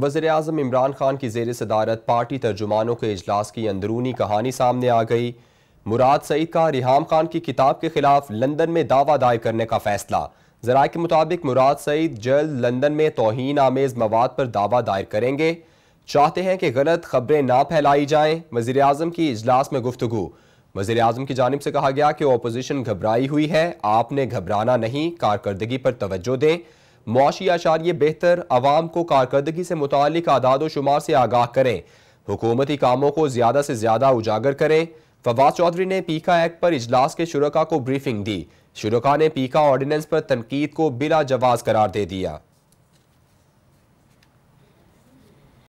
वजे अजम इमरान खान की जेर सदारत पार्टी तर्जुमानों के अजलास की अंदरूनी कहानी सामने आ गई मुराद सईद का रिहाम खान की किताब के खिलाफ लंदन में दावा दायर करने का फैसला जरा के मुताबिक मुराद सईद जल्द लंदन में तोहन आमेज़ मवाद पर दावा दायर करेंगे चाहते हैं कि गलत खबरें ना फैलाई जाएं वजीर अजम की इजलास में गुफ्तु वजीर अजम की जानब से कहा गया कि ओपोजिशन घबराई हुई है आपने घबराना नहीं कारकर्दगी पर तोज्जो दें मुआशी अशारे बेहतर आवाम को कारकर्दगी से मुतक आदाद शुमार से आगाह करें हुकूमती कामों को ज़्यादा से ज़्यादा उजागर करें फवाद चौधरी ने पीका एक्ट पर इजलास के शुरा को ब्रीफिंग दी शुरा ने पीका ऑर्डीनेंस पर तनकीद को बिला जवाज करार दे दिया